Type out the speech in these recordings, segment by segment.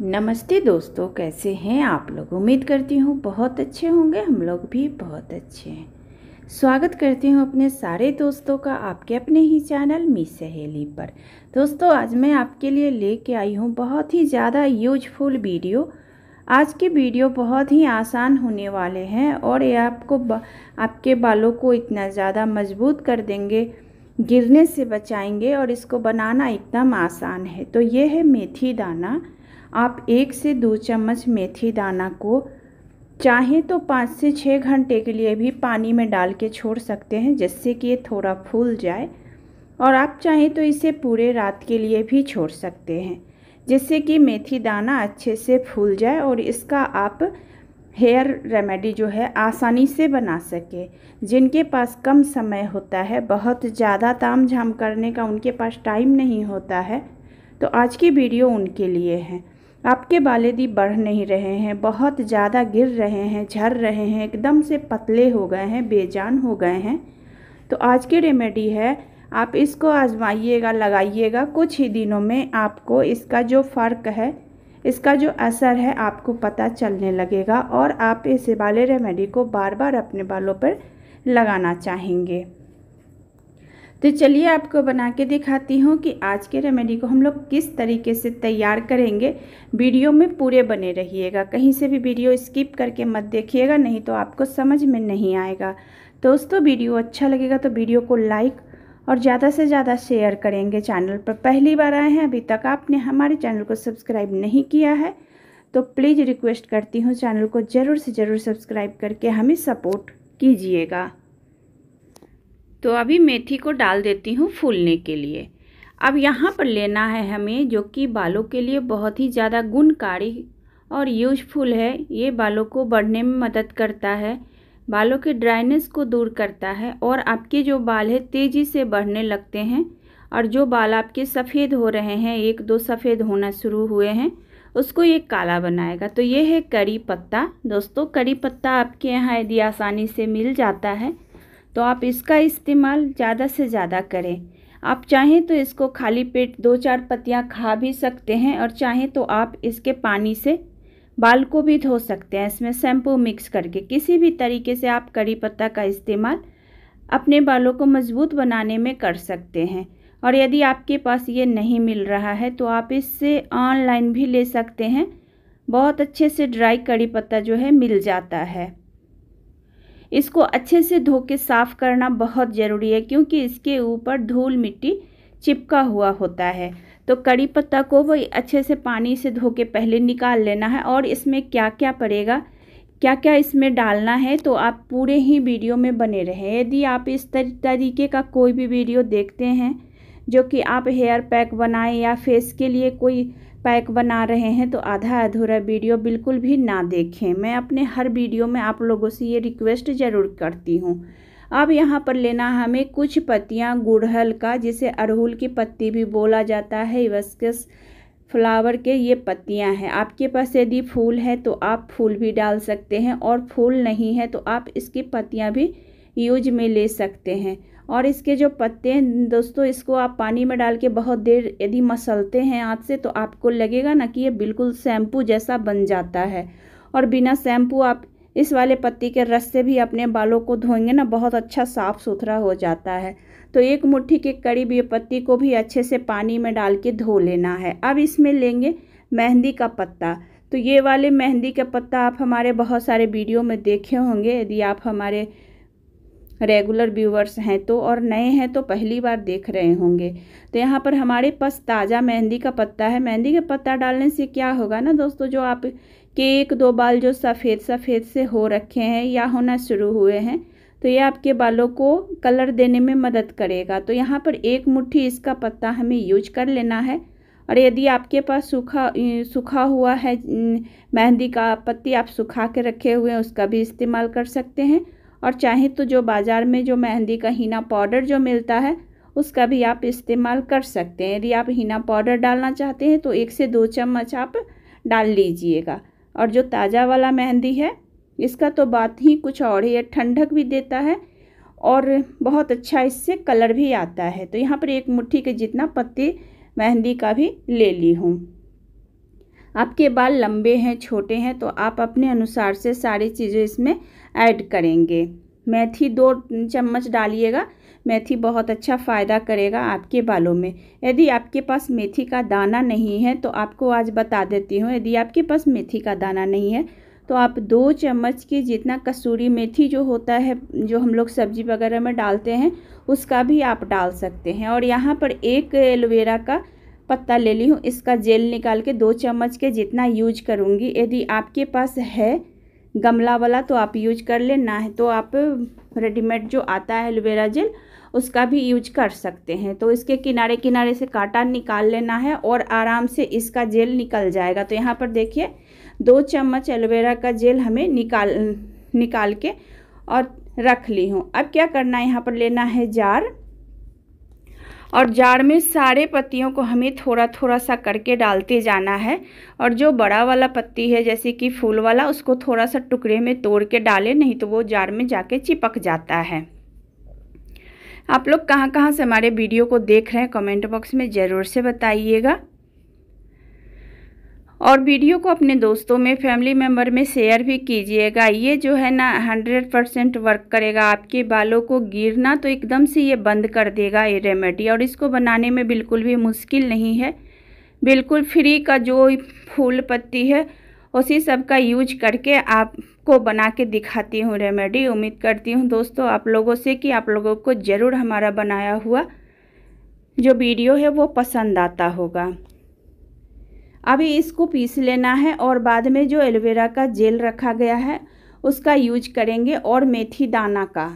नमस्ते दोस्तों कैसे हैं आप लोग उम्मीद करती हूँ बहुत अच्छे होंगे हम लोग भी बहुत अच्छे हैं स्वागत करती हूँ अपने सारे दोस्तों का आपके अपने ही चैनल मी सहेली पर दोस्तों आज मैं आपके लिए लेके आई हूँ बहुत ही ज़्यादा यूजफुल वीडियो आज के वीडियो बहुत ही आसान होने वाले हैं और ये आपको बा, आपके बालों को इतना ज़्यादा मजबूत कर देंगे गिरने से बचाएंगे और इसको बनाना एकदम आसान है तो ये है मेथी दाना आप एक से दो चम्मच मेथी दाना को चाहें तो पाँच से छः घंटे के लिए भी पानी में डाल के छोड़ सकते हैं जिससे कि ये थोड़ा फूल जाए और आप चाहें तो इसे पूरे रात के लिए भी छोड़ सकते हैं जिससे कि मेथी दाना अच्छे से फूल जाए और इसका आप हेयर रेमेडी जो है आसानी से बना सके जिनके पास कम समय होता है बहुत ज़्यादा ताम झाम करने का उनके पास टाइम नहीं होता है तो आज की वीडियो उनके लिए है आपके बाले यदि बढ़ नहीं रहे हैं बहुत ज़्यादा गिर रहे हैं झड़ रहे हैं एकदम से पतले हो गए हैं बेजान हो गए हैं तो आज की रेमेडी है आप इसको आजमाइएगा लगाइएगा कुछ ही दिनों में आपको इसका जो फ़र्क है इसका जो असर है आपको पता चलने लगेगा और आप इस बाले रेमेडी को बार बार अपने बालों पर लगाना चाहेंगे तो चलिए आपको बना के दिखाती हूँ कि आज के रेमेडी को हम लोग किस तरीके से तैयार करेंगे वीडियो में पूरे बने रहिएगा कहीं से भी वीडियो स्किप करके मत देखिएगा नहीं तो आपको समझ में नहीं आएगा दोस्तों वीडियो अच्छा लगेगा तो वीडियो को लाइक और ज़्यादा से ज़्यादा शेयर करेंगे चैनल पर पहली बार आए हैं अभी तक आपने हमारे चैनल को सब्सक्राइब नहीं किया है तो प्लीज़ रिक्वेस्ट करती हूँ चैनल को ज़रूर से ज़रूर सब्सक्राइब करके हमें सपोर्ट कीजिएगा तो अभी मेथी को डाल देती हूँ फूलने के लिए अब यहाँ पर लेना है हमें जो कि बालों के लिए बहुत ही ज़्यादा गुणकारी और यूजफुल है ये बालों को बढ़ने में मदद करता है बालों के ड्राइनेस को दूर करता है और आपके जो बाल है तेज़ी से बढ़ने लगते हैं और जो बाल आपके सफ़ेद हो रहे हैं एक दो सफ़ेद होना शुरू हुए हैं उसको ये काला बनाएगा तो ये है करी पत्ता दोस्तों करी पत्ता आपके यहाँ यदि आसानी से मिल जाता है तो आप इसका इस्तेमाल ज़्यादा से ज़्यादा करें आप चाहें तो इसको खाली पेट दो चार पत्तियाँ खा भी सकते हैं और चाहें तो आप इसके पानी से बाल को भी धो सकते हैं इसमें शैम्पू मिक्स करके किसी भी तरीके से आप करी पत्ता का इस्तेमाल अपने बालों को मजबूत बनाने में कर सकते हैं और यदि आपके पास ये नहीं मिल रहा है तो आप इससे ऑनलाइन भी ले सकते हैं बहुत अच्छे से ड्राई कड़ी पत्ता जो है मिल जाता है इसको अच्छे से धो के साफ़ करना बहुत ज़रूरी है क्योंकि इसके ऊपर धूल मिट्टी चिपका हुआ होता है तो कड़ी पत्ता को वो अच्छे से पानी से धो के पहले निकाल लेना है और इसमें क्या क्या पड़ेगा क्या क्या इसमें डालना है तो आप पूरे ही वीडियो में बने रहें यदि आप इस तरीके का कोई भी वीडियो देखते हैं जो कि आप हेयर पैक बनाएं या फेस के लिए कोई पैक बना रहे हैं तो आधा अधूरा वीडियो बिल्कुल भी ना देखें मैं अपने हर वीडियो में आप लोगों से ये रिक्वेस्ट ज़रूर करती हूँ अब यहाँ पर लेना हमें कुछ पत्तियाँ गुड़हल का जिसे अड़हुल की पत्ती भी बोला जाता है वस्कस फ्लावर के ये पत्तियाँ हैं आपके पास यदि फूल है तो आप फूल भी डाल सकते हैं और फूल नहीं है तो आप इसकी पत्तियाँ भी यूज में ले सकते हैं और इसके जो पत्ते हैं दोस्तों इसको आप पानी में डाल के बहुत देर यदि मसलते हैं हाथ से तो आपको लगेगा ना कि ये बिल्कुल शैम्पू जैसा बन जाता है और बिना शैम्पू आप इस वाले पत्ती के रस से भी अपने बालों को धोएंगे ना बहुत अच्छा साफ़ सुथरा हो जाता है तो एक मुट्ठी के करीब ये पत्ती को भी अच्छे से पानी में डाल के धो लेना है अब इसमें लेंगे मेहंदी का पत्ता तो ये वाले मेहंदी का पत्ता आप हमारे बहुत सारे वीडियो में देखे होंगे यदि आप हमारे रेगुलर व्यूवर्स हैं तो और नए हैं तो पहली बार देख रहे होंगे तो यहाँ पर हमारे पास ताज़ा मेहंदी का पत्ता है मेहंदी का पत्ता डालने से क्या होगा ना दोस्तों जो आप के एक दो बाल जो सफ़ेद सफ़ेद से हो रखे हैं या होना शुरू हुए हैं तो ये आपके बालों को कलर देने में मदद करेगा तो यहाँ पर एक मुट्ठी इसका पत्ता हमें यूज कर लेना है और यदि आपके पास सूखा सूखा हुआ है मेहंदी का पत्ती आप सुखा के रखे हुए हैं उसका भी इस्तेमाल कर सकते हैं और चाहें तो जो बाज़ार में जो मेहंदी का हीना पाउडर जो मिलता है उसका भी आप इस्तेमाल कर सकते हैं यदि आप हीना पाउडर डालना चाहते हैं तो एक से दो चम्मच आप डाल लीजिएगा और जो ताज़ा वाला मेहंदी है इसका तो बात ही कुछ और है ठंडक भी देता है और बहुत अच्छा इससे कलर भी आता है तो यहाँ पर एक मुट्ठी के जितना पत्ते मेहंदी का भी ले ली हूँ आपके बाल लंबे हैं छोटे हैं तो आप अपने अनुसार से सारी चीज़ें इसमें ऐड करेंगे मेथी दो चम्मच डालिएगा मेथी बहुत अच्छा फ़ायदा करेगा आपके बालों में यदि आपके पास मेथी का दाना नहीं है तो आपको आज बता देती हूँ यदि आपके पास मेथी का दाना नहीं है तो आप दो चम्मच के जितना कसूरी मेथी जो होता है जो हम लोग सब्ज़ी वगैरह में डालते हैं उसका भी आप डाल सकते हैं और यहाँ पर एक एलोवेरा का पत्ता ले ली हूँ इसका जेल निकाल के दो चम्मच के जितना यूज करूँगी यदि आपके पास है गमला वाला तो आप यूज कर ले ना है तो आप रेडीमेड जो आता है एलोवेरा जेल उसका भी यूज कर सकते हैं तो इसके किनारे किनारे से कांटा निकाल लेना है और आराम से इसका जेल निकल जाएगा तो यहाँ पर देखिए दो चम्मच एलोवेरा का जेल हमें निकाल निकाल के और रख ली हूँ अब क्या करना है यहाँ पर लेना है जार और जार में सारे पत्तियों को हमें थोड़ा थोड़ा सा करके डालते जाना है और जो बड़ा वाला पत्ती है जैसे कि फूल वाला उसको थोड़ा सा टुकड़े में तोड़ के डालें नहीं तो वो जार में जाके चिपक जाता है आप लोग कहाँ कहाँ से हमारे वीडियो को देख रहे हैं कमेंट बॉक्स में ज़रूर से बताइएगा और वीडियो को अपने दोस्तों में फैमिली मेम्बर में शेयर भी कीजिएगा ये जो है ना हंड्रेड परसेंट वर्क करेगा आपके बालों को गिरना तो एकदम से ये बंद कर देगा ये रेमेडी और इसको बनाने में बिल्कुल भी मुश्किल नहीं है बिल्कुल फ्री का जो फूल पत्ती है उसी सब का यूज करके आपको बना के दिखाती हूँ रेमेडी उम्मीद करती हूँ दोस्तों आप लोगों से कि आप लोगों को ज़रूर हमारा बनाया हुआ जो वीडियो है वो पसंद आता होगा अभी इसको पीस लेना है और बाद में जो एलोवेरा का जेल रखा गया है उसका यूज करेंगे और मेथी दाना का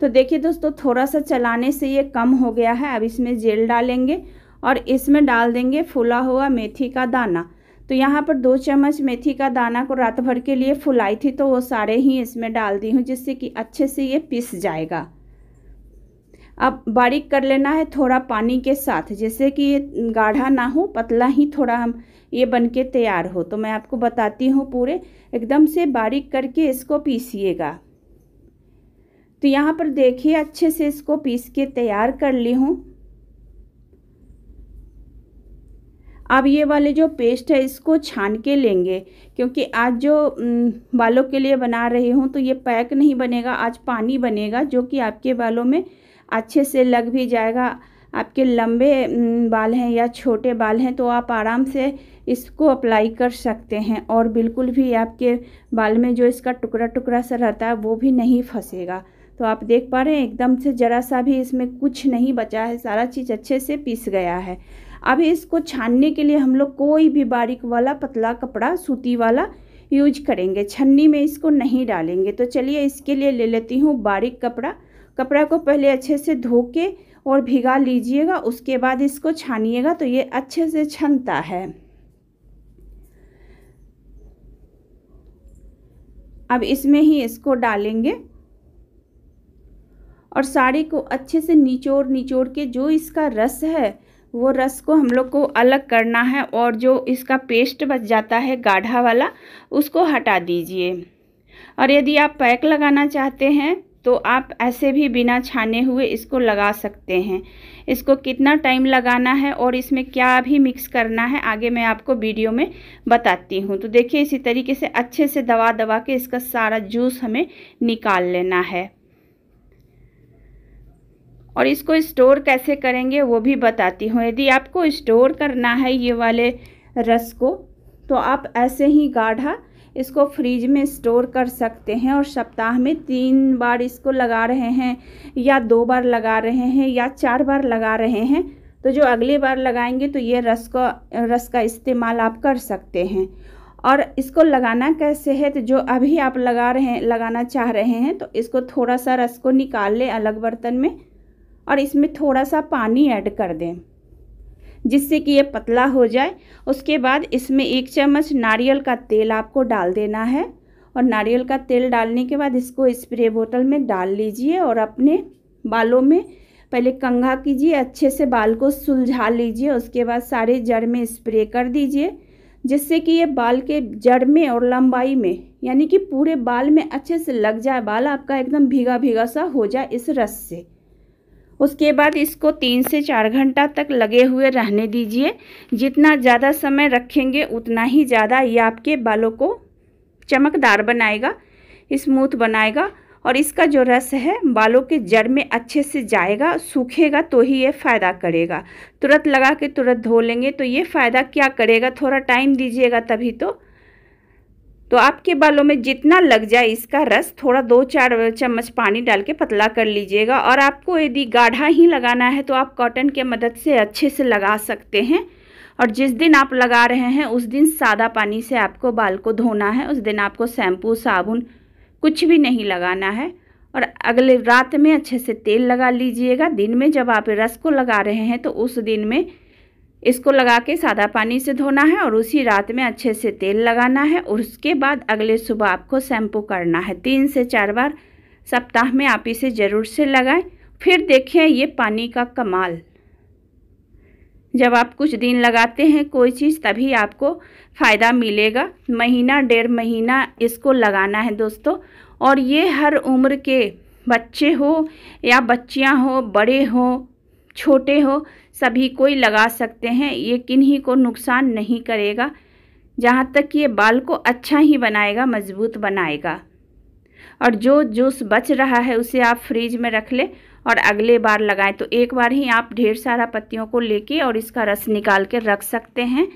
तो देखिए दोस्तों थोड़ा सा चलाने से ये कम हो गया है अब इसमें जेल डालेंगे और इसमें डाल देंगे फुला हुआ मेथी का दाना तो यहाँ पर दो चम्मच मेथी का दाना को रात भर के लिए फुलाई थी तो वो सारे ही इसमें डाल दी हूँ जिससे कि अच्छे से ये पिस जाएगा अब बारीक कर लेना है थोड़ा पानी के साथ जैसे कि ये गाढ़ा ना हो पतला ही थोड़ा हम ये बन के तैयार हो तो मैं आपको बताती हूँ पूरे एकदम से बारीक करके इसको पीसीएगा तो यहाँ पर देखिए अच्छे से इसको पीस के तैयार कर ली हूँ अब ये वाले जो पेस्ट है इसको छान के लेंगे क्योंकि आज जो बालों के लिए बना रही हूँ तो ये पैक नहीं बनेगा आज पानी बनेगा जो कि आपके बालों में अच्छे से लग भी जाएगा आपके लंबे बाल हैं या छोटे बाल हैं तो आप आराम से इसको अप्लाई कर सकते हैं और बिल्कुल भी आपके बाल में जो इसका टुकड़ा टुकड़ा सा रहता है वो भी नहीं फंसेगा तो आप देख पा रहे हैं एकदम से ज़रा सा भी इसमें कुछ नहीं बचा है सारा चीज़ अच्छे से पीस गया है अब इसको छानने के लिए हम लोग कोई भी बारीक वाला पतला कपड़ा सूती वाला यूज करेंगे छन्नी में इसको नहीं डालेंगे तो चलिए इसके लिए ले लेती हूँ बारीक कपड़ा कपड़ा को पहले अच्छे से धो के और भिगा लीजिएगा उसके बाद इसको छानिएगा तो ये अच्छे से छनता है अब इसमें ही इसको डालेंगे और साड़ी को अच्छे से निचोड़ निचोड़ के जो इसका रस है वो रस को हम लोग को अलग करना है और जो इसका पेस्ट बच जाता है गाढ़ा वाला उसको हटा दीजिए और यदि आप पैक लगाना चाहते हैं तो आप ऐसे भी बिना छाने हुए इसको लगा सकते हैं इसको कितना टाइम लगाना है और इसमें क्या भी मिक्स करना है आगे मैं आपको वीडियो में बताती हूँ तो देखिए इसी तरीके से अच्छे से दवा दबा के इसका सारा जूस हमें निकाल लेना है और इसको स्टोर कैसे करेंगे वो भी बताती हूँ यदि आपको स्टोर करना है ये वाले रस को तो आप ऐसे ही गाढ़ा इसको फ्रिज में स्टोर कर सकते हैं और सप्ताह में तीन बार इसको लगा रहे हैं या दो बार लगा रहे हैं या चार बार लगा रहे हैं तो जो अगली बार लगाएंगे तो ये रस को रस का इस्तेमाल आप कर सकते हैं और इसको लगाना कैसे है तो जो अभी आप लगा रहे हैं लगाना चाह रहे हैं तो इसको थोड़ा सा रस को निकाल लें अलग बर्तन में और इसमें थोड़ा सा पानी ऐड कर दें जिससे कि ये पतला हो जाए उसके बाद इसमें एक चम्मच नारियल का तेल आपको डाल देना है और नारियल का तेल डालने के बाद इसको स्प्रे बोतल में डाल लीजिए और अपने बालों में पहले कंघा कीजिए अच्छे से बाल को सुलझा लीजिए उसके बाद सारे जड़ में स्प्रे कर दीजिए जिससे कि ये बाल के जड़ में और लंबाई में यानी कि पूरे बाल में अच्छे से लग जाए बाल आपका एकदम भीगा भीगा सा हो जाए इस रस से उसके बाद इसको तीन से चार घंटा तक लगे हुए रहने दीजिए जितना ज़्यादा समय रखेंगे उतना ही ज़्यादा ये आपके बालों को चमकदार बनाएगा स्मूथ बनाएगा और इसका जो रस है बालों के जड़ में अच्छे से जाएगा सूखेगा तो ही ये फ़ायदा करेगा तुरंत लगा के तुरंत धो लेंगे तो ये फ़ायदा क्या करेगा थोड़ा टाइम दीजिएगा तभी तो तो आपके बालों में जितना लग जाए इसका रस थोड़ा दो चार चम्मच पानी डाल के पतला कर लीजिएगा और आपको यदि गाढ़ा ही लगाना है तो आप कॉटन के मदद से अच्छे से लगा सकते हैं और जिस दिन आप लगा रहे हैं उस दिन सादा पानी से आपको बाल को धोना है उस दिन आपको शैम्पू साबुन कुछ भी नहीं लगाना है और अगले रात में अच्छे से तेल लगा लीजिएगा दिन में जब आप रस को लगा रहे हैं तो उस दिन में इसको लगा के सादा पानी से धोना है और उसी रात में अच्छे से तेल लगाना है और उसके बाद अगले सुबह आपको शैम्पू करना है तीन से चार बार सप्ताह में आप इसे ज़रूर से लगाएं फिर देखें ये पानी का कमाल जब आप कुछ दिन लगाते हैं कोई चीज़ तभी आपको फ़ायदा मिलेगा महीना डेढ़ महीना इसको लगाना है दोस्तों और ये हर उम्र के बच्चे हो या बच्चियां हो बड़े हो छोटे हो सभी कोई लगा सकते हैं ये किन्हीं को नुकसान नहीं करेगा जहाँ तक ये बाल को अच्छा ही बनाएगा मजबूत बनाएगा और जो जूस बच रहा है उसे आप फ्रिज में रख लें और अगले बार लगाएं तो एक बार ही आप ढेर सारा पत्तियों को लेके और इसका रस निकाल के रख सकते हैं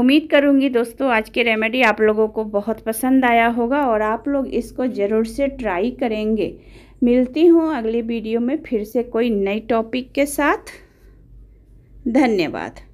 उम्मीद करूँगी दोस्तों आज की रेमेडी आप लोगों को बहुत पसंद आया होगा और आप लोग इसको ज़रूर से ट्राई करेंगे मिलती हूँ अगले वीडियो में फिर से कोई नई टॉपिक के साथ धन्यवाद